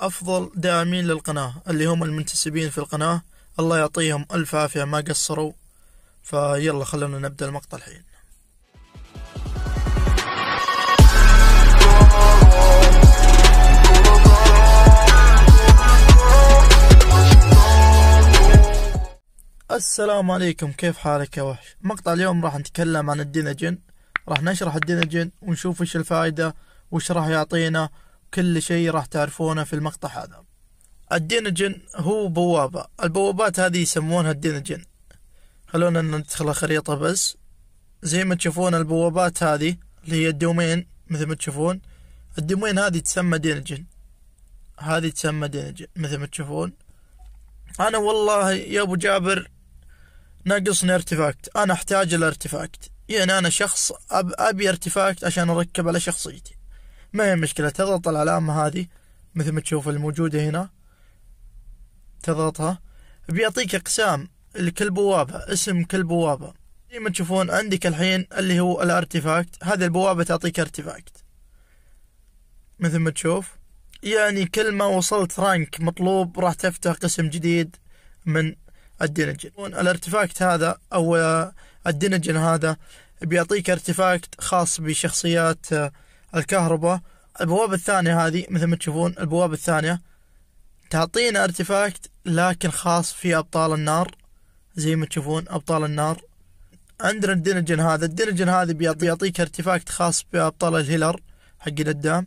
أفضل داعمين للقناة اللي هم المنتسبين في القناة الله يعطيهم ألف عافية ما قصروا فيلا خلونا نبدأ المقطع الحين السلام عليكم كيف حالك يا وحش مقطع اليوم راح نتكلم عن الدينجن راح نشرح الدينجن ونشوف وش الفائدة وش راح يعطينا كل شيء راح تعرفونه في المقطع هذا الدينجن هو بوابة البوابات هذه يسمونها الدينجن خلونا ندخل خريطة بس زي ما تشوفون البوابات هذه اللي هي الدومين مثل ما تشوفون الدومين هذه تسمى دينجن هذه تسمى دينجن مثل ما تشوفون انا والله يا ابو جابر ناقصني ارتفاكت انا احتاج الارتفاكت يعني انا شخص أب ابي ارتفاكت عشان اركب على شخصيتي ما هي مشكلة تضغط العلامة هذه مثل ما تشوف الموجودة هنا تضغطها بيعطيك أقسام لكل بوابة اسم كل بوابة زي ما تشوفون عندك الحين اللي هو الارتفاكت هذه البوابة تعطيك ارتفاكت مثل ما تشوف يعني كل ما وصلت رانك مطلوب راح تفتح قسم جديد من الدينجن الارتفاكت هذا او الدينجن هذا بيعطيك ارتفاكت خاص بشخصيات الكهرباء البوابة الثانية هذه مثل ما تشوفون البوابة الثانية تعطينا ارتفاكت لكن خاص في أبطال النار زي ما تشوفون أبطال النار عندنا الدينجن هذا الدينجن هذا بيعطيك ارتفاكت خاص بأبطال الهيلر حق الدام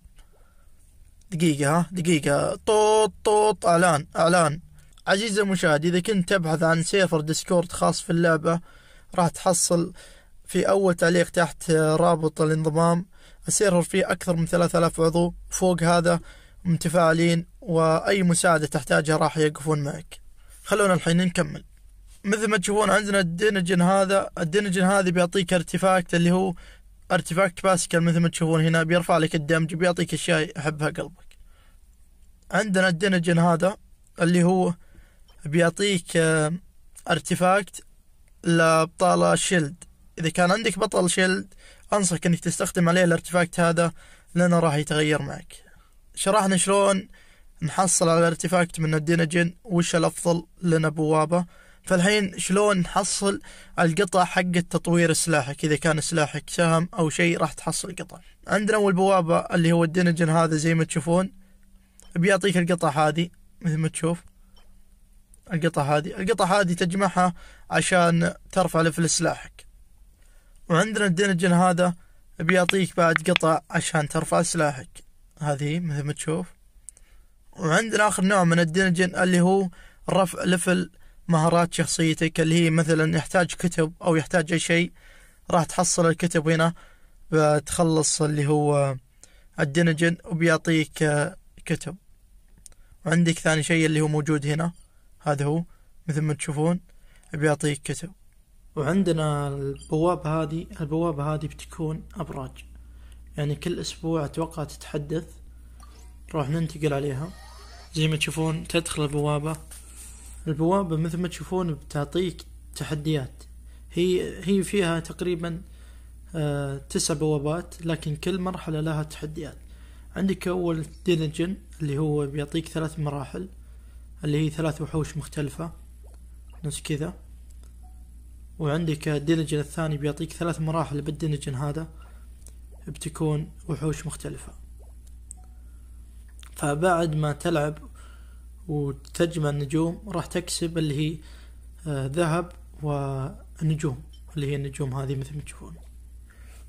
دقيقة ها دقيقة طوط طوط إعلان إعلان عزيزي المشاهد إذا كنت تبحث عن سيرفر ديسكورد خاص في اللعبة راح تحصل في أول تعليق تحت رابط الانضمام السيرفر فيه أكثر من 3000 عضو فوق هذا متفاعلين وأي مساعدة تحتاجها راح يقفون معك خلونا الحين نكمل مثل ما تشوفون عندنا الدينجن هذا الدينجن هذا بيعطيك ارتفاكت اللي هو ارتفاكت باسكال مثل ما تشوفون هنا بيرفع لك الدمج بيعطيك اشياء يحبها قلبك عندنا الدينجن هذا اللي هو بيعطيك ارتفاكت لابطال الشيلد إذا كان عندك بطل شيلد أنصحك أنك تستخدم عليه الارتفاكت هذا لأنه راح يتغير معك شرحنا شلون نحصل على الارتفاكت من الدينجن وش الأفضل لنا بوابة فالحين شلون نحصل القطع حق تطوير سلاحك إذا كان سلاحك سهم أو شيء راح تحصل قطع عندنا أول بوابة اللي هو الدينجن هذا زي ما تشوفون بيعطيك القطع هذه مثل ما تشوف القطع هذه القطع هذه تجمعها عشان ترفع لفل سلاحك وعندنا الدنجن هذا بيعطيك بعد قطع عشان ترفع سلاحك هذه مثل ما تشوف وعندنا آخر نوع من الدنجن اللي هو رفع لفل مهارات شخصيتك اللي هي مثلا يحتاج كتب أو يحتاج أي شيء راح تحصل الكتب هنا بتخلص اللي هو الدنجن وبيعطيك آه، كتب وعندك ثاني شيء اللي هو موجود هنا هذا هو مثل ما تشوفون بيعطيك كتب وعندنا البوابة هذه البوابة هذه بتكون أبراج يعني كل أسبوع أتوقع تتحدث راح ننتقل عليها زي ما تشوفون تدخل البوابة البوابة مثل ما تشوفون بتعطيك تحديات هي هي فيها تقريبا آه، تسع بوابات لكن كل مرحلة لها تحديات عندك أول دينجن اللي هو بيعطيك ثلاث مراحل اللي هي ثلاث وحوش مختلفة نفس كذا وعندك الدينجن الثاني بيعطيك ثلاث مراحل بالدينجن هذا بتكون وحوش مختلفة فبعد ما تلعب وتجمع النجوم راح تكسب اللي هي آه، ذهب ونجوم اللي هي النجوم هذه مثل ما تشوفون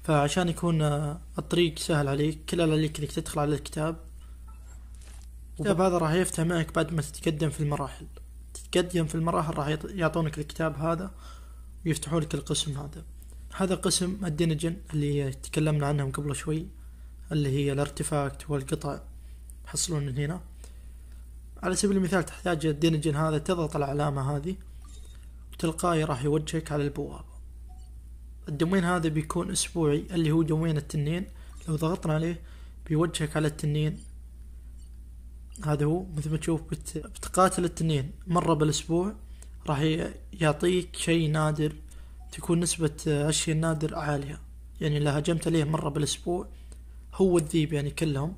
فعشان يكون آه، الطريق سهل عليك كل اللي عليك انك تدخل على الكتاب الكتاب هذا راح يفتح معك بعد ما تتقدم في المراحل تتقدم في المراحل راح يعطونك الكتاب هذا ويفتحوا لك القسم هذا هذا قسم الدينجن اللي هي تكلمنا عنهم قبل شوي اللي هي الارتفاكت والقطع تحصلون هنا على سبيل المثال تحتاج الدينجن هذا تضغط العلامة هذه وتلقائي راح يوجهك على البوابة الدومين هذا بيكون أسبوعي اللي هو دومين التنين لو ضغطنا عليه بيوجهك على التنين هذا هو مثل ما تشوف بتقاتل التنين مرة بالأسبوع راح يعطيك شيء نادر تكون نسبة الشيء النادر عالية يعني لو هجمت عليه مرة بالأسبوع هو الذيب يعني كلهم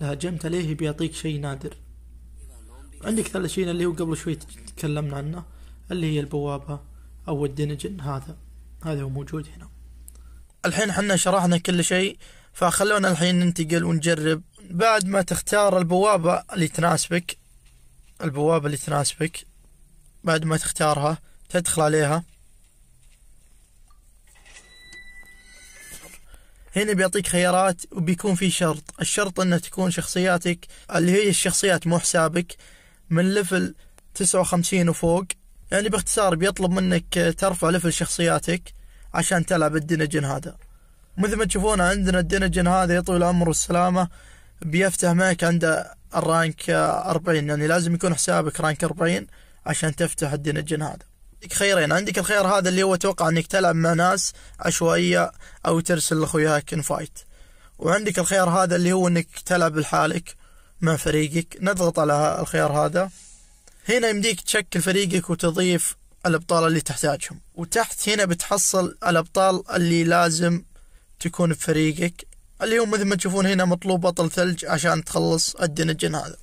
لو هجمت عليه بيعطيك شيء نادر عندك ثلاث شيء اللي هو قبل شوي تكلمنا عنه اللي هي البوابة أو الدينجن هذا هذا هو موجود هنا الحين حنا شرحنا كل شيء فخلونا الحين ننتقل ونجرب بعد ما تختار البوابة اللي تناسبك البوابة اللي تناسبك بعد ما تختارها تدخل عليها هنا بيعطيك خيارات وبيكون في شرط الشرط انه تكون شخصياتك اللي هي الشخصيات مو حسابك من ليفل 59 وفوق يعني باختصار بيطلب منك ترفع ليفل شخصياتك عشان تلعب الدنجن هذا مثل ما تشوفون عندنا الدنجن هذا يطول العمر والسلامة بيفتح معك عند الرانك 40 يعني لازم يكون حسابك رانك 40 عشان تفتح الدين الجن هذا عندك خيرين عندك الخير هذا اللي هو توقع انك تلعب مع ناس عشوائية او ترسل لاخوياك فايت وعندك الخيار هذا اللي هو انك تلعب لحالك مع فريقك نضغط على الخيار هذا هنا يمديك تشكل فريقك وتضيف الابطال اللي تحتاجهم وتحت هنا بتحصل الابطال اللي لازم تكون بفريقك اليوم مثل ما تشوفون هنا مطلوب بطل ثلج عشان تخلص الدنجن هذا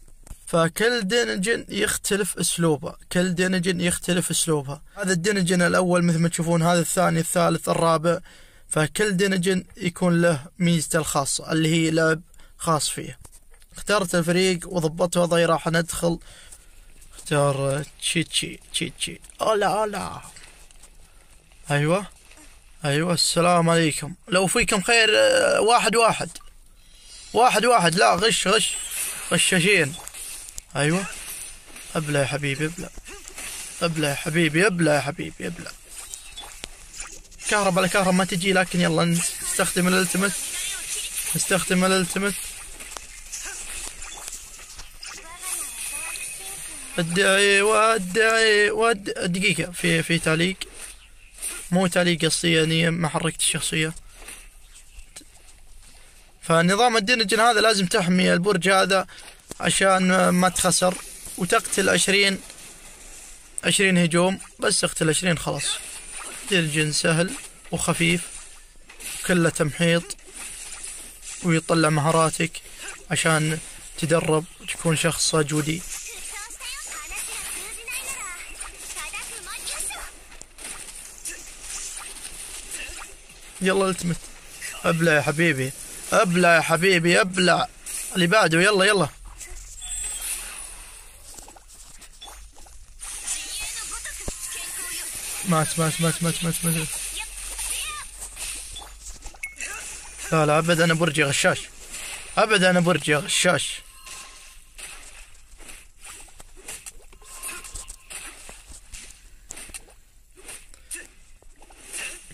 فكل دينجن يختلف اسلوبه كل دينجن يختلف اسلوبه هذا الدينجن الاول مثل ما تشوفون هذا الثاني الثالث الرابع فكل دينجن يكون له ميزته الخاصة اللي هي لعب خاص فيه اخترت الفريق وضبطت وضعي راح ندخل اختار تشيتشي تشيتشي اولا اولا ايوه ايوه السلام عليكم لو فيكم خير آه، واحد واحد واحد واحد لا غش غش غشاشين ايوه ابلع يا حبيبي ابلع ابلع يا حبيبي ابلع يا حبيبي ابلع كهرب على كهرب ما تجي لكن يلا نستخدم الالتمت نستخدم الالتمت ادعي وادعي واد دقيقة في في تعليق مو تعليق قصدي يعني ما حركت الشخصية فنظام الدينجن هذا لازم تحمي البرج هذا عشان ما تخسر وتقتل عشرين عشرين هجوم بس اقتل عشرين خلاص الجن سهل وخفيف كله تمحيط ويطلع مهاراتك عشان تدرب وتكون شخص جودي يلا التمت ابلع يا حبيبي ابلع يا حبيبي ابلع اللي بعده يلا يلا مات مات مات مات مات مات لا لا ابد انا برجي غشاش ابد انا برجي غشاش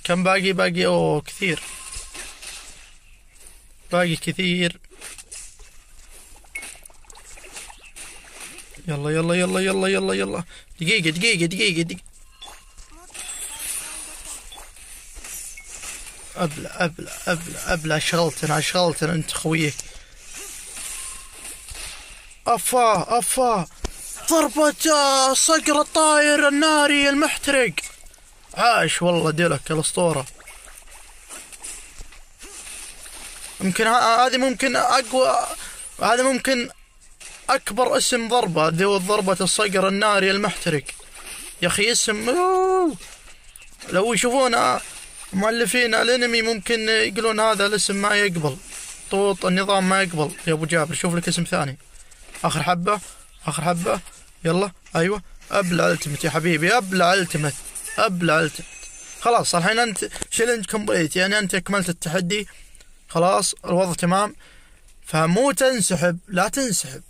كم باقي باقي اوه كثير باقي كثير يلا يلا يلا يلا يلا يلا دقيقة دقيقة دقيقة دقيقة ابلع ابلع ابلع ابلع شغلتنا شغلتنا انت خويك افا افا ضربة صقر الطاير الناري المحترق عاش والله ديلك الاسطورة يمكن هذه ممكن اقوى هذا ممكن اكبر اسم ضربة ذي ضربة الصقر الناري المحترق يا اخي اسم لو يشوفونه مؤلفين الانمي ممكن يقولون هذا الاسم ما يقبل طوط النظام ما يقبل يا ابو جابر شوف لك اسم ثاني اخر حبه اخر حبه يلا ايوه ابلع التمت يا حبيبي ابلع التمت ابلع التمت خلاص الحين انت شلنج كومبليت يعني انت اكملت التحدي خلاص الوضع تمام فمو تنسحب لا تنسحب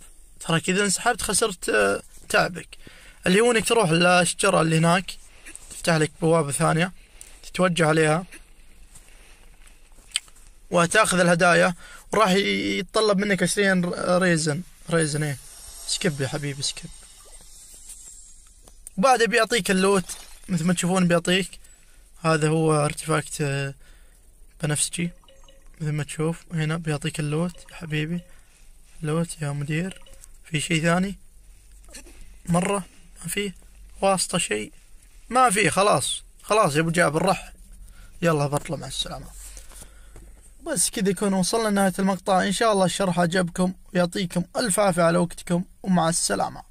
ترى كذا انسحبت خسرت آه، تعبك اللي هو انك تروح للشجره اللي هناك تفتح لك بوابه ثانيه تتوجه عليها وتاخذ الهدايا وراح يتطلب منك عشرين ريزن ريزن ايه سكب يا حبيبي سكب وبعدها بيعطيك اللوت مثل ما تشوفون بيعطيك هذا هو ارتفاكت آه، بنفسجي مثل ما تشوف هنا بيعطيك اللوت يا حبيبي لوت يا مدير في شيء ثاني مرة ما فيه واسطة شيء ما فيه خلاص خلاص يا ابو جابر رح يلا بطلع مع السلامه بس كذا يكون وصلنا لنهايه المقطع ان شاء الله الشرح عجبكم ويعطيكم الف عافيه على وقتكم ومع السلامه